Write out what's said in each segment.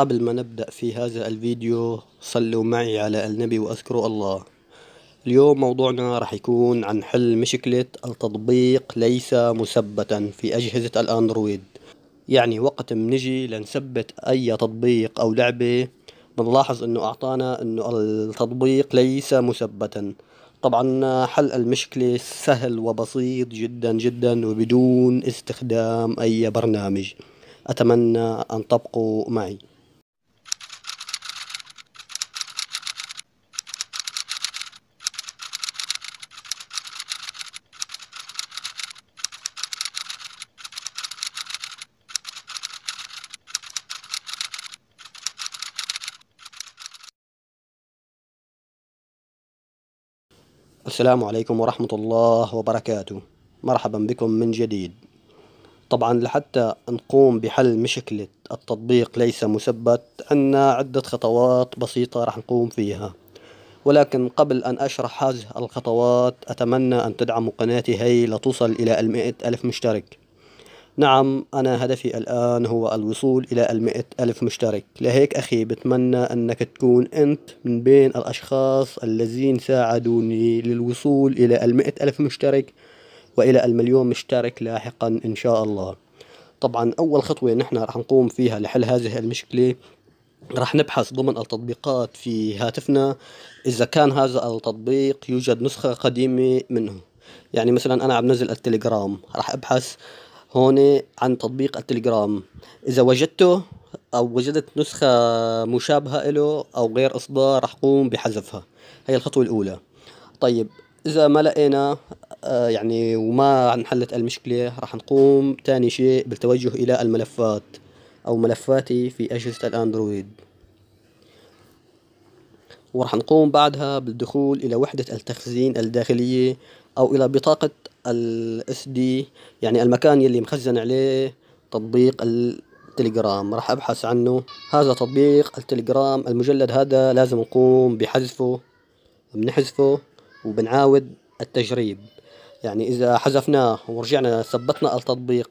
قبل ما نبدأ في هذا الفيديو صلوا معي على النبي وأذكروا الله اليوم موضوعنا راح يكون عن حل مشكلة التطبيق ليس مثبتا في أجهزة الأندرويد يعني وقت منجي لنثبت أي تطبيق أو لعبة بنلاحظ أنه أعطانا أنه التطبيق ليس مثبتا طبعا حل المشكلة سهل وبسيط جدا جدا وبدون استخدام أي برنامج أتمنى أن تبقوا معي السلام عليكم ورحمة الله وبركاته مرحبا بكم من جديد طبعا لحتى نقوم بحل مشكلة التطبيق ليس مثبت عنا عدة خطوات بسيطة راح نقوم فيها ولكن قبل أن أشرح هذه الخطوات أتمنى أن تدعموا قناتي هي لتوصل إلى المئة ألف مشترك نعم أنا هدفي الآن هو الوصول إلى المئة ألف مشترك لهيك أخي بتمنى أنك تكون أنت من بين الأشخاص الذين ساعدوني للوصول إلى المئة ألف مشترك وإلى المليون مشترك لاحقا إن شاء الله طبعا أول خطوة نحن رح نقوم فيها لحل هذه المشكلة رح نبحث ضمن التطبيقات في هاتفنا إذا كان هذا التطبيق يوجد نسخة قديمة منه يعني مثلا أنا عم نزل التليجرام رح أبحث هون عن تطبيق التليجرام إذا وجدته أو وجدت نسخة مشابهة له أو غير إصدار رح قوم بحذفها هي الخطوة الأولى طيب إذا ما لقينا آه، يعني وما انحلت المشكلة رح نقوم تاني شيء بالتوجه إلى الملفات أو ملفاتي في أجهزة الأندرويد ورح نقوم بعدها بالدخول إلى وحدة التخزين الداخلية أو إلى بطاقة الاس دي يعني المكان يلي مخزن عليه تطبيق التليجرام راح ابحث عنه هذا تطبيق التليجرام المجلد هذا لازم نقوم بحذفه بنحذفه وبنعاود التجريب يعني اذا حذفناه ورجعنا ثبتنا التطبيق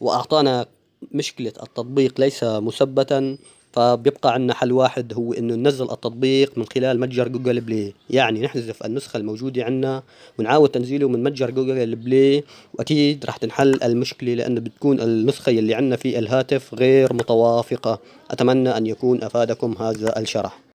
واعطانا مشكلة التطبيق ليس مثبتا فبيبقى عندنا حل واحد هو انه ننزل التطبيق من خلال متجر جوجل بلاي يعني نحذف النسخه الموجوده عندنا ونعاود تنزيله من متجر جوجل بلاي واكيد رح تنحل المشكله لانه بتكون النسخه اللي عندنا في الهاتف غير متوافقه اتمنى ان يكون افادكم هذا الشرح